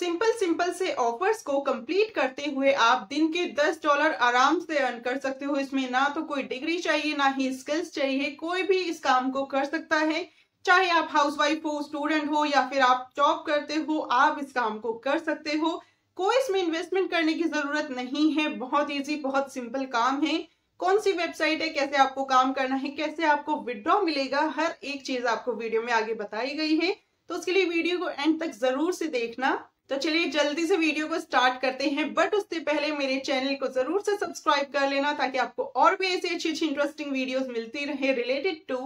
simple simple से offers को complete करते हुए आप दिन के 10 डॉलर आराम से अर्न कर सकते हो इसमें ना तो कोई डिग्री चाहिए ना ही स्किल्स चाहिए कोई भी इस काम को कर सकता है चाहे आप हाउसवाइफ हो स्टूडेंट हो या फिर आप जॉब करते हो आप इस काम को कर सकते हो कोई इसमें इन्वेस्टमेंट करने की जरूरत नहीं है बहुत ईजी बहुत सिंपल काम है कौन सी वेबसाइट है कैसे आपको काम करना है कैसे आपको विड्रॉ मिलेगा हर एक चीज आपको वीडियो में आगे बताई गई है तो उसके लिए वीडियो को एंड तक जरूर से देखना तो चलिए जल्दी से वीडियो को स्टार्ट करते हैं बट उससे पहले मेरे चैनल को जरूर से सब्सक्राइब कर लेना ताकि आपको और भी ऐसी अच्छी अच्छी इंटरेस्टिंग वीडियोस मिलती रहे related to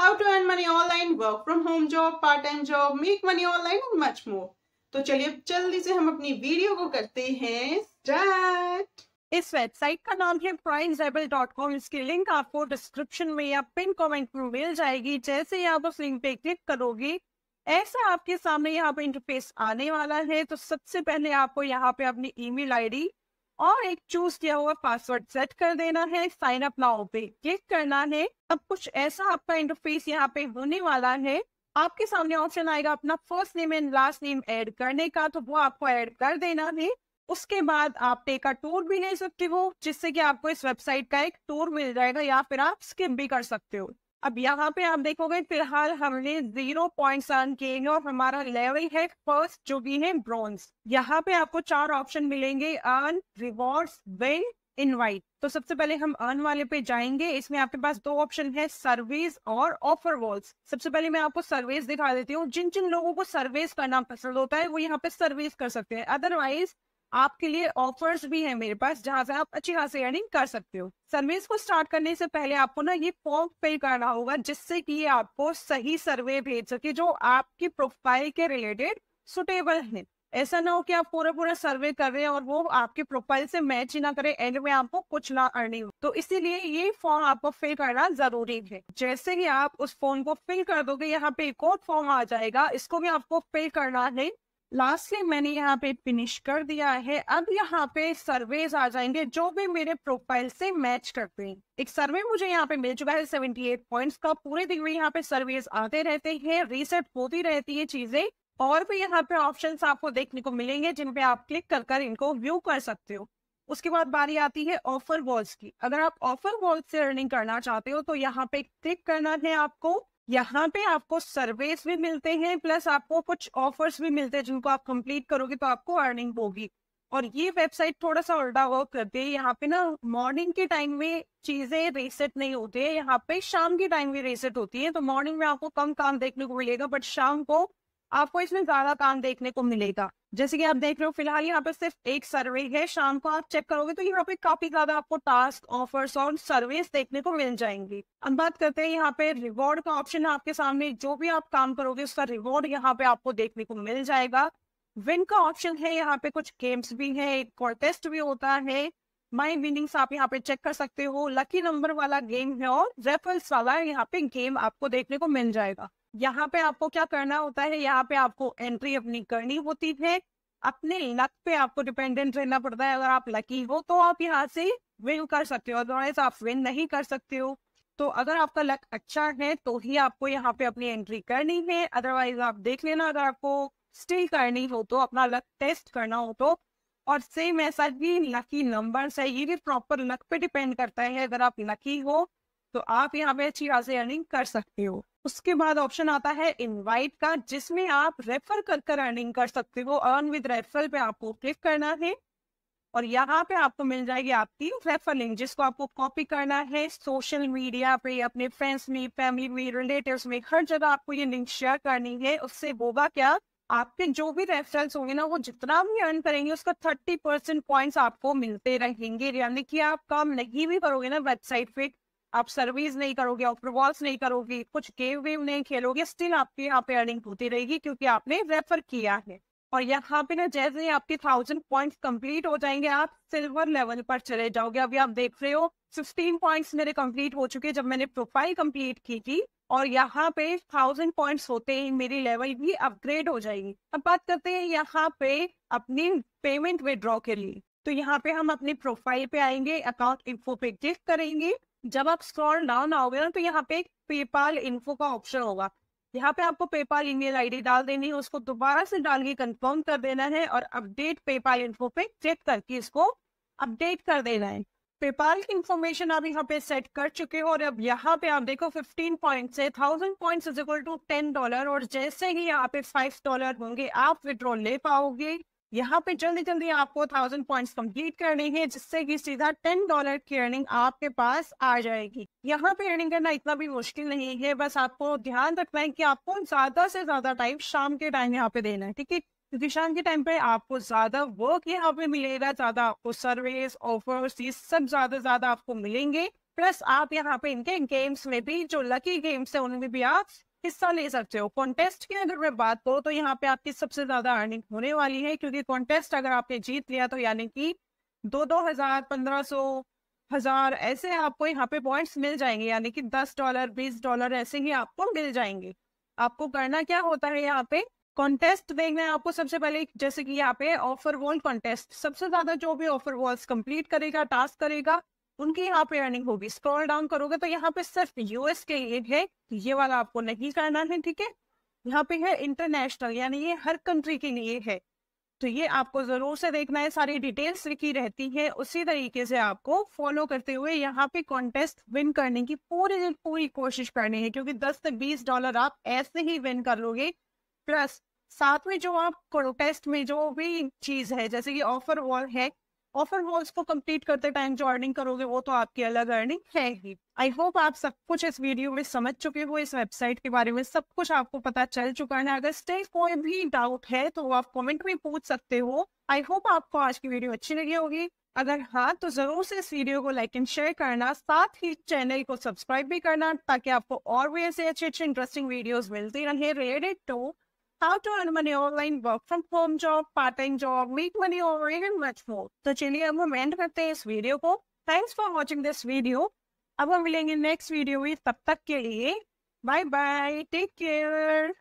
how to earn money online work from home job part time job make money online and much more तो चलिए जल्दी से हम अपनी वीडियो को करते हैं स्टार्ट इस वेबसाइट का नाम है प्राइज रेबल डॉट कॉम इसकी लिंक आपको डिस्क्रिप्शन में या पिन कमेंट में मिल जाएगी जैसे ही आप उस लिंक पे क्लिक करोगे ऐसा आपके सामने यहाँ पे इंटरफेस आने वाला है तो सबसे पहले आपको यहाँ पे अपनी ईमेल आईडी और एक चूज किया हुआ पासवर्ड सेट कर देना है साइन अप नाउ पे क्लिक करना है अब कुछ ऐसा आपका इंटरफेस यहाँ पे होने वाला है आपके सामने ऑप्शन आएगा अपना first name and last name add करने का तो वो आपको ऐड कर देना है उसके बाद आप टेका टूर भी ले सकते हो जिससे कि आपको इस वेबसाइट का एक टूर मिल जाएगा या फिर आप स्किप भी कर सकते हो अब यहाँ पे आप देखोगे फिलहाल हमने जीरो पॉइंट अर्न किए हैं और हमारा लेवल है फर्स्ट जो भी है ब्रॉन्ज यहाँ पे आपको चार ऑप्शन मिलेंगे अर्न रिवॉर्ड विन इनवाइट तो सबसे पहले हम अर्न वाले पे जाएंगे इसमें आपके पास दो ऑप्शन है सर्विस और ऑफर वॉल्स सबसे पहले मैं आपको सर्विस दिखा देती हूँ जिन जिन लोगों को सर्विस करना पसंद होता है वो यहाँ पे सर्विस कर सकते हैं अदरवाइज आपके लिए ऑफर्स भी हैं मेरे पास जहाँ से आप अच्छी खासी अर्निंग कर सकते हो सर्विस को स्टार्ट करने से पहले आपको ना ये फॉर्म फिल करना होगा जिससे कि ये आपको सही सर्वे भेज सके जो आपकी प्रोफाइल के रिलेटेड सुटेबल है ऐसा ना हो कि आप पूरा पूरा सर्वे कर रहे हैं और वो आपके प्रोफाइल से मैच ही ना करे एंड में आपको कुछ ना अर्निंग हो तो इसीलिए ये फॉर्म आपको फिल करना जरूरी है जैसे ही आप उस फॉर्म को फिल कर दोगे यहाँ पे एक और फॉर्म आ जाएगा इसको भी आपको फिल करना है लास्टली मैंने यहाँ पे फिनिश कर दिया है अब यहाँ पे सर्वेज आ जाएंगे जो भी मेरे प्रोफाइल से मैच करते हैं एक सर्वे मुझे यहाँ पे मिल चुका है सेवेंटी एट पॉइंट्स का पूरे दिन में यहाँ पे सर्वेज आते रहते हैं रीसेट होती रहती है चीजें और भी यहाँ पे ऑप्शंस आपको देखने को मिलेंगे जिनपे आप क्लिक कर कर इनको व्यू कर सकते हो उसके बाद बारी आती है ऑफर वॉल्स की अगर आप ऑफर वॉल्स से अर्निंग करना चाहते हो तो यहाँ पे क्लिक करना है आपको यहाँ पे आपको सर्वेस भी मिलते हैं प्लस आपको कुछ ऑफर्स भी मिलते हैं जिनको आप कंप्लीट करोगे तो आपको अर्निंग होगी और ये वेबसाइट थोड़ा सा उल्टा वर्क करती है यहाँ पे ना मॉर्निंग के टाइम में चीजें रेसेट नहीं होती है यहाँ पे शाम के टाइम में रेसेट होती है तो मॉर्निंग में आपको कम काम देखने को मिलेगा बट शाम को आपको इसमें ज्यादा काम देखने को मिलेगा जैसे कि आप देख रहे हो फिलहाल यहाँ पर सिर्फ एक सर्वे है शाम को आप चेक करोगे तो यहाँ पे काफी ज्यादा आपको टास्क ऑफर्स और सर्वेस देखने को मिल जाएंगी अब बात करते हैं यहाँ पे रिवॉर्ड का ऑप्शन है आपके सामने जो भी आप काम करोगे उसका रिवॉर्ड यहाँ पे आपको देखने को मिल जाएगा विन का ऑप्शन है यहाँ पे कुछ गेम्स भी है एक कॉन्टेस्ट भी होता है माई विनिंग्स आप यहाँ पे चेक कर सकते हो लकी नंबर वाला गेम है और रेफल्स वाला यहाँ पे गेम आपको देखने को मिल जाएगा यहाँ पे आपको क्या करना होता है यहाँ पे आपको एंट्री अपनी करनी होती है अपने लक पे आपको डिपेंडेंट रहना पड़ता है अगर आप लकी हो तो आप यहाँ से विन कर सकते हो अदरवाइज आप विन नहीं कर सकते हो तो अगर आपका लक अच्छा है तो ही आपको यहाँ पे अपनी एंट्री करनी है अदरवाइज आप देख लेना अगर आपको स्टिल करनी हो तो अपना लक टेस्ट करना हो तो और सेम ऐसा ही लकी नंबर है ये भी प्रॉपर लक पे डिपेंड करता है अगर आप लकी हो तो आप यहाँ पे अच्छी खासी अर्निंग कर सकते हो उसके बाद ऑप्शन आता है इनवाइट का जिसमें आप रेफर कर कर अर्निंग कर सकते हो अर्न विद रेफरल पे आपको क्लिक करना है और यहाँ पे आपको मिल जाएगी आपकी रेफर लिंक जिसको आपको कॉपी करना है सोशल मीडिया पे अपने फ्रेंड्स में फैमिली में रिलेटिव में हर जगह आपको ये लिंक शेयर करनी है उससे होगा क्या आपके जो भी रेफरेंस होंगे ना वो जितना भी अर्न करेंगे उसका थर्टी परसेंट पॉइंट आपको मिलते रहेंगे यानी कि आप काम नहीं भी करोगे ना वेबसाइट पे आप सर्विस नहीं करोगे ऑफरवॉल्स नहीं करोगे कुछ गेम वेम नहीं खेलोगे स्टिल आपके यहाँ पे अर्निंग होती रहेगी क्योंकि आपने रेफर किया है और यहाँ पे ना जैसे आपके थाउजेंड पॉइंट कंप्लीट हो जाएंगे आप सिल्वर लेवल पर चले जाओगे अभी आप देख रहे हो सिक्सटीन पॉइंट्स मेरे कंप्लीट हो चुके जब मैंने प्रोफाइल कंप्लीट की थी और यहाँ पे थाउजेंड पॉइंट्स होते ही मेरी लेवल भी अपग्रेड हो जाएगी अब बात करते हैं यहाँ पे अपनी पेमेंट विदड्रॉ के लिए तो यहाँ पे हम अपनी प्रोफाइल पे आएंगे अकाउंट इन्फो पे क्लिक करेंगे जब आप स्क्रॉल डाउन आओगे ना तो यहाँ पे पेपाल इन्फो का ऑप्शन होगा यहाँ पे आपको पेपाल ईमेल आईडी डाल देनी है उसको दोबारा से डाल के कंफर्म कर देना है और अपडेट पेपाल इन्फो पे चेक करके इसको अपडेट कर देना है पेपाल की इन्फॉर्मेशन आप यहाँ पे सेट कर चुके हो और अब यहाँ पे आप देखो फिफ्टीन पॉइंट से thousand point is equal to ten dollar और जैसे ही यहाँ पे फाइव डॉलर होंगे आप विड्रॉल ले पाओगे यहाँ पे जल्दी जल्दी आपको थाउजेंड पॉइंट्स कंप्लीट करने हैं जिससे कि सीधा टेन डॉलर की अर्निंग आपके पास आ जाएगी यहाँ पे अर्निंग करना इतना भी मुश्किल नहीं है बस आपको ध्यान रखना है कि आपको ज्यादा से ज्यादा टाइम शाम के टाइम यहाँ पे देना है ठीक है क्योंकि शाम के टाइम पे आपको ज्यादा वर्क यहाँ पे मिलेगा ज्यादा आपको सर्विस ऑफर्स ये सब ज्यादा ज्यादा आपको मिलेंगे प्लस आप यहाँ पे इनके गेम्स में भी जो लकी गेम्स है उनमें भी आप हिस्सा ले सकते हो कॉन्टेस्ट की अगर मैं बात करूँ तो यहाँ पे आपकी सबसे ज्यादा अर्निंग होने वाली है क्योंकि कॉन्टेस्ट अगर आपने जीत लिया तो यानी कि दो दो हजार पंद्रह सौ हजार ऐसे आपको यहाँ पे पॉइंट्स मिल जाएंगे यानी कि दस डॉलर बीस डॉलर ऐसे ही आपको मिल जाएंगे आपको करना क्या होता है यहाँ पे कॉन्टेस्ट देखना है आपको सबसे पहले जैसे कि यहाँ पे ऑफर वॉल कॉन्टेस्ट सबसे ज्यादा जो भी ऑफर वॉल्स कंप्लीट करेगा टास्क करेगा उनकी यहाँ पे अर्निंग होगी स्क्रॉल डाउन करोगे तो यहाँ पे सिर्फ यूएस के लिए है ये वाला आपको नहीं करना है ठीक है यहाँ पे है इंटरनेशनल यानी ये हर कंट्री के लिए है तो ये आपको जरूर से देखना है सारी डिटेल्स लिखी रहती है उसी तरीके से आपको फॉलो करते हुए यहाँ पे कॉन्टेस्ट विन करने की पूरी पूरी कोशिश करनी है क्योंकि दस से बीस डॉलर आप ऐसे ही विन कर लोगे प्लस साथ में जो आप कॉन्टेस्ट में जो भी चीज है जैसे कि ऑफर वॉल है ऑफर हॉल्स को कंप्लीट करते टाइम जो अर्निंग करोगे वो तो आपकी अलग अर्निंग है ही आई होप आप सब कुछ इस वीडियो में समझ चुके हो इस वेबसाइट के बारे में सब कुछ आपको पता चल चुका है अगर स्टे कोई भी डाउट है तो आप कमेंट में पूछ सकते हो आई होप आपको आज की वीडियो अच्छी लगी होगी अगर हाँ तो जरूर से इस वीडियो को लाइक एंड शेयर करना साथ ही चैनल को सब्सक्राइब भी करना ताकि आपको और भी ऐसे अच्छे अच्छे इंटरेस्टिंग वीडियोस मिलती रहे रिलेटेड टू तो, how to earn money online work from home job part time job make money और इवन मच मोर तो चलिए अब हम एंड करते हैं इस वीडियो को thanks for watching this video अब हम मिलेंगे नेक्स्ट वीडियो में तब तक के लिए बाय बाय टेक केयर